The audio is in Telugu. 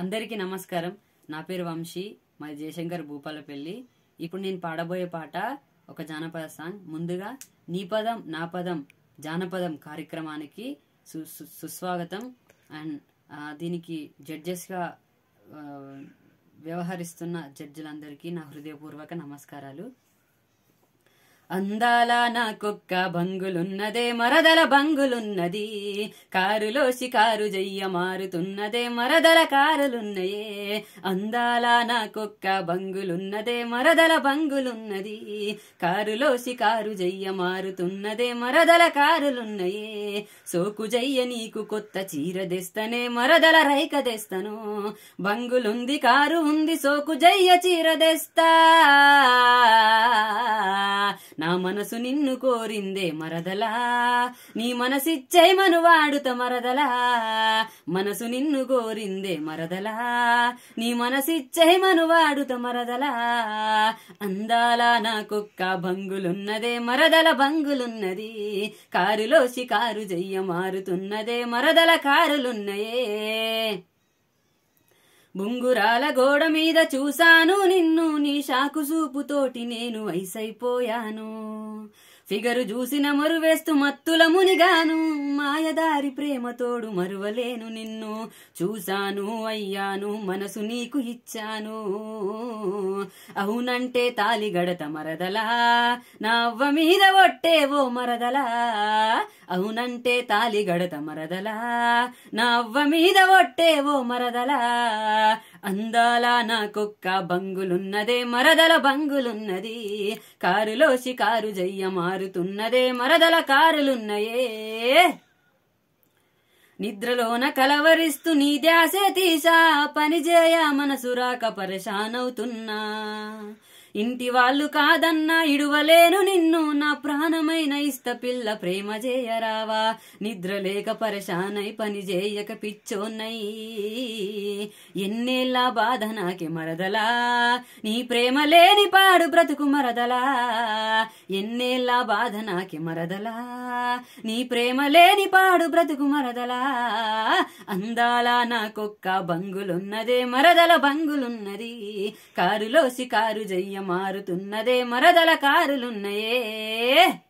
అందరికీ నమస్కారం నా పేరు వంశీ మా జయశంకర్ భూపాలపల్లి ఇప్పుడు నేను పాడబోయే పాట ఒక జానపద సాంగ్ ముందుగా నీ పదం నా పదం జానపదం కార్యక్రమానికి సుస్వాగతం అండ్ దీనికి జడ్జెస్గా వ్యవహరిస్తున్న జడ్జిలందరికీ నా హృదయపూర్వక నమస్కారాలు అందాల నా కుక్క బంగులున్నదే మరదల బంగులున్నది కారులో షికారు జయ్య మారుతున్నదే మరదల కారులున్నయే అందాల నా కుక్క బంగులున్నదే మరదల బంగులున్నది కారులో షికారు జయ్య మారుతున్నదే మరదల కారులున్నయే సోకు జయ్య నీకు కొత్త చీర తెస్తనే మరదల రైక తెస్తను బంగులుంది కారు ఉంది సోకు జయ్య చీర తెస్తా మనసు నిన్ను కోరిందే మరదలా నీ మనసిచ్చే మనువాడుత మరదలా మనసు నిన్ను కోరిందే మరదలా నీ మనసిచ్చే మనువాడుత మరదలా అందాలా నా కుక్క భంగులున్నదే మరదల భంగులున్నది కారులో షికారు జయ్య మారుతున్నదే మరదల కారులున్నయే బుంగురాల గోడ మీద చూశాను నిన్ను నీ షాకు చూపుతోటి నేను వయసైపోయాను ఫిగరు చూసిన మరువేస్తూ మత్తుల మునిగాను మాయదారి ప్రేమతోడు మరువలేను నిన్ను చూశాను అయ్యాను మనసు నీకు ఇచ్చాను అవునంటే తాలిగడత మరదలా నవ్వ మీద ఒట్టేవో మరదలా అవునంటే తాలిగడత మరదలా నవ్వ మీద ఒట్టేవో మరదలా అందాలా నా కుక్క బంగులున్నదే మరదల బంగులున్నది కారులో షికారు జయ్య మారుతున్నదే మరదల కారులున్నయే నిద్రలోన కలవరిస్తూ నీ ధ్యాసే తీసా పనిచేయ మనసురాక పరేషానవుతున్నా ఇంటి వాళ్ళు కాదన్నా ఇడువలేను నిన్ను నా ప్రాణమైన ఇస్త పిల్ల ప్రేమ చేయరావా నిద్ర లేక పరశానై పని చేయక పిచ్చోన్నై ఎన్నేళ్ళ బాధ నాకే మరదలా నీ ప్రేమ లేని పాడు బ్రతుకు మరదలా ఎన్నేళ్ళ బాధ నాకే మరదలా నీ ప్రేమ లేని పాడు బ్రతుకు మరదలా అందాల నాకొక్క బంగులున్నదే మరదల బంగులున్నది కారులోసి కారు జయ్య మారుతున్నదే మరదల కారులున్నయే